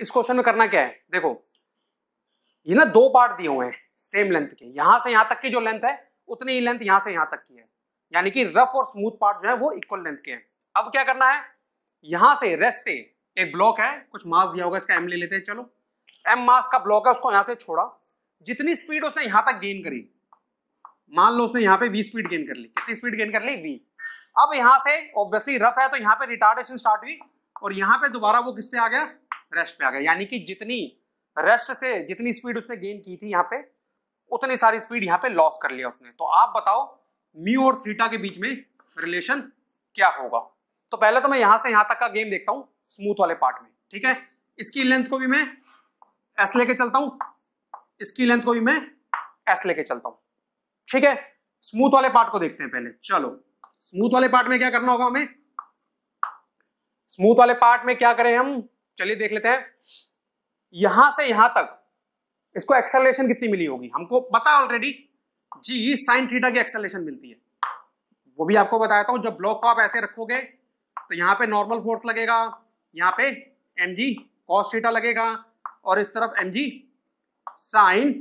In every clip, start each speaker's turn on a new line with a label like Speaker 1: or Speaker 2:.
Speaker 1: इस क्वेश्चन में करना क्या है देखो ये ना दो पार्ट दिए हुए हैं सेम लेंथ के यहां से यहां तक की जो लेंथ है उतनी ही लेंथ यहां से यहां तक की है यानी कि रफ और स्मूथ पार्ट जो है वो इक्वल लेंथ के हैं अब क्या करना है यहां से रेस्ट से एक ब्लॉक है कुछ मास दिया होगा इसका एम ले लेते हैं चलो एम मास का ब्लॉक है उसको यहां से छोड़ा जितनी स्पीड उसने यहां तक गेन करी मान लो उसने यहां पे वी स्पीड गेन कर ली कितनी स्पीड गेन कर ली वी अब यहां से ऑब्वियसली रफ है तो यहां पे रिटार्डेशन स्टार्ट हुई और यहां पे दोबारा वो किस पे आ गया रेस्ट पे आ गया यानी कि जितनी रेस्ट से जितनी स्पीड उसने गेन की थी यहाँ पे उतनी सारी स्पीड यहाँ पे लॉस कर लिया उसने तो आप बताओ म्यू और थीटा के बीच में रिलेशन क्या होगा तो पहले तो मैं यहां से यहां तक का गेम देखता हूँ स्मूथ वाले पार्ट में ठीक है इसकी लेंथ को भी मैं एस लेके चलता हूं इसकी लेंथ को भी मैं एस लेके चलता हूं ठीक है स्मूथ वाले पार्ट को देखते हैं पहले चलो स्मूथ वाले पार्ट में क्या करना होगा हमें स्मूथ वाले पार्ट में क्या करें हम चलिए देख लेते हैं यहां से यहां तक इसको एक्सेलरेशन कितनी मिली होगी हमको पता ऑलरेडी जी साइन थीटा की एक्सेलरेशन मिलती है वो भी आपको बताता हूँ जब ब्लॉक को आप ऐसे रखोगे तो यहां पे नॉर्मल फोर्स लगेगा यहाँ पे एम जी कॉस थीटा लगेगा और इस तरफ एम जी साइन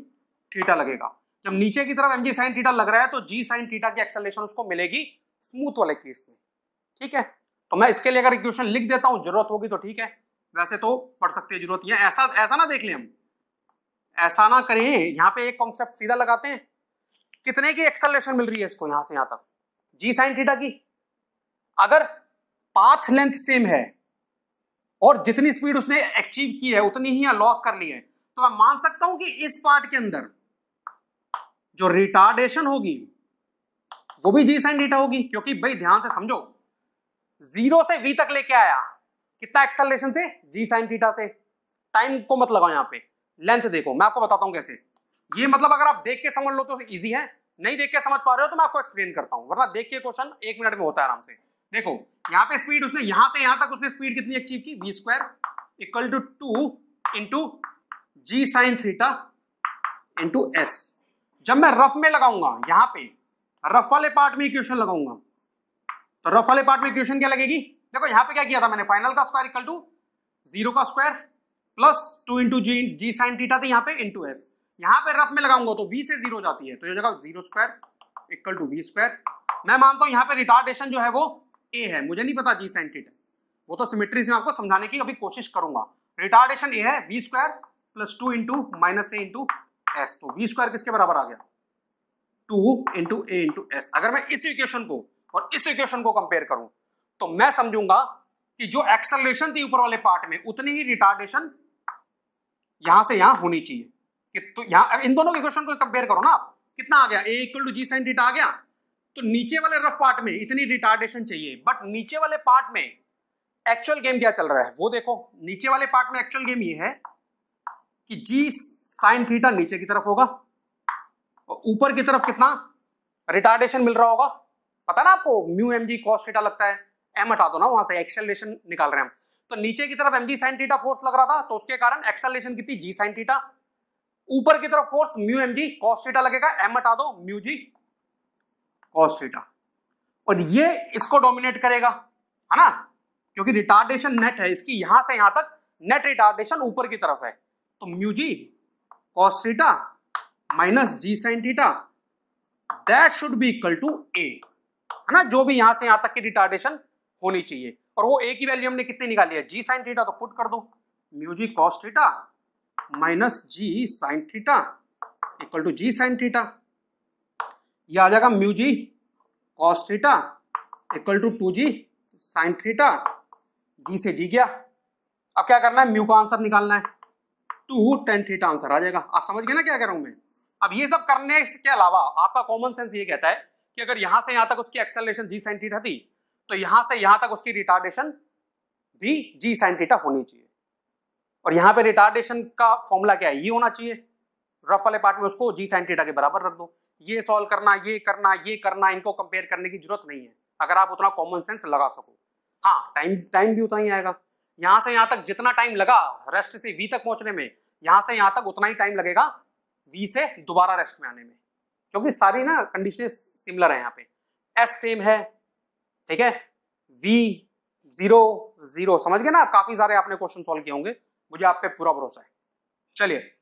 Speaker 1: थीटा लगेगा जब नीचे की तरफ एम जी साइन थीटा लग रहा है तो जी साइन थीटा की एक्सेलरेशन उसको मिलेगी स्मूथ वाले केस में ठीक है तो मैं इसके लिए अगर इक्वेशन लिख देता हूं जरूरत होगी तो ठीक है वैसे तो पढ़ सकते हैं जरूरत ऐसा ऐसा ना देख ले हम ऐसा ना करें यहाँ पे एक कॉन्सेप्ट सीधा लगाते हैं कितने की एक्सलेशन मिल रही है इसको यहां से यहां तक जी साइन थीटा की अगर पाथ लेंथ सेम है और जितनी स्पीड उसने अचीव की है उतनी ही लॉस कर ली है तो मैं मान सकता हूं कि इस पार्ट के अंदर जो रिटार्डेशन होगी वो भी जी साइन डीटा होगी क्योंकि भाई ध्यान से समझो जीरो से वी तक लेके आया कितना एक्सेलरेशन से जी साइन थीटा से टाइम को मत लगाओ यहाँ पे लेंथ देखो मैं आपको बताता हूँ कैसे ये मतलब अगर आप देख के समझ लो तो इजी है नहीं देख के समझ पा रहे हो तो मैं आपको एक्सप्लेन करता हूँ वरना देख के क्वेश्चन एक मिनट में होता है आराम से देखो यहाँ पे स्पीड उसने यहाँ से यहाँ तक उसने स्पीड कितनी अचीव की v square equal to two into g sine theta into s जब मैं रफ में लगाऊंगा यहाँ पे रफ वाले पार्ट में इक्वेशन लगाऊंगा तो रफ वाले पार्ट में इक्वेशन क्या लगेगी देखो यहां पे क्या किया था मैंने फाइनल का स्क्वायर इक्वल टू जीरो का square plus two into g g sine theta था यहाँ पे इंटू एस यहाँ पे रफ में लगाऊंगा तो वी से जीरो जाती है तो ये जगह zero square equal to v square मैं मानता हूँ यहाँ पे रिटार्डेशन जो है वो ए है मुझे नहीं पता जी साइन टीटा वो तो सिमेट्री से आपको समझाने की अभी कोशिश करूंगा रिटार्डेशन ए है v square plus two into minus a into s तो वी स्क्वायर किसके बराबर आ गया two into a into s अगर मैं इस इक्वेशन को और इस इक्वेशन को कंपेयर करूं तो मैं समझूंगा कि जो एक्सलेशन थी ऊपर वाले पार्ट में उतनी ही रिटार्डेशन यहां से यहां होनी चाहिए कि तो यहां इन दोनों इक्वेशन को कंपेयर करो ना कितना आ गया a equal to g sine theta आ गया तो नीचे वाले रफ पार्ट में इतनी रिटार्डेशन चाहिए बट नीचे वाले पार्ट में एक्चुअल गेम क्या चल रहा है वो देखो नीचे वाले पार्ट में एक्चुअल गेम ये है कि जी साइन थीटा नीचे की तरफ होगा ऊपर की तरफ कितना रिटार्डेशन मिल रहा होगा पता ना आपको mu m g cos theta लगता है एम हटा दो ना वहां से एक्सेलरेशन निकाल रहे हैं तो नीचे की तरफ m g sine theta force लग रहा था तो उसके कारण एक्सेलरेशन कितनी जी साइन टीटा ऊपर की तरफ force mu m g cos theta लगेगा एम हटा दो म्यू जी कॉस थीटा और ये इसको डोमिनेट करेगा है ना क्योंकि रिटार्डेशन नेट है इसकी यहां से यहां तक नेट रिटार्डेशन ऊपर की तरफ है तो mu g cos theta minus g sine theta that should be equal to a है ना जो भी यहां से यहां तक की रिटार्डेशन होनी चाहिए और वो ए की वैल्यू हमने कितनी निकाली है जी साइन थीटा तो पुट कर दो mu g cos theta minus g sine theta equal to g sine theta ये आ जाएगा म्यूजी जी cos theta equal to to g sine theta जी से जी गया अब क्या करना है म्यू का आंसर निकालना है टू टेन थीटा आंसर आ जाएगा आप समझ गए ना क्या कह रहा हूं मैं अब ये सब करने के अलावा आपका कॉमन सेंस ये कहता है अगर यहां से यहां तक उसकी एक्सेलरेशन जी साइन थीटा थी तो यहां से यहां तक उसकी रिटार्डेशन भी जी साइन थीटा होनी चाहिए और यहां पर रिटार्डेशन का फॉर्मूला क्या है ये होना चाहिए रफ वाले पार्ट में उसको जी साइन थीटा के बराबर रख दो ये सॉल्व करना ये करना ये करना इनको कंपेयर करने की जरूरत नहीं है अगर आप उतना कॉमन सेंस लगा सको हाँ टाइम टाइम भी उतना ही आएगा यहां से यहां तक जितना टाइम लगा रेस्ट से वी तक पहुंचने में यहां से यहां तक उतना ही टाइम लगेगा वी से दोबारा रेस्ट में आने में क्योंकि सारी ना कंडीशन सिमिलर है यहाँ पे एस सेम है ठीक है वी जीरो जीरो समझ गए ना काफी सारे आपने क्वेश्चन सोल्व किए होंगे मुझे आप पे पूरा भरोसा है चलिए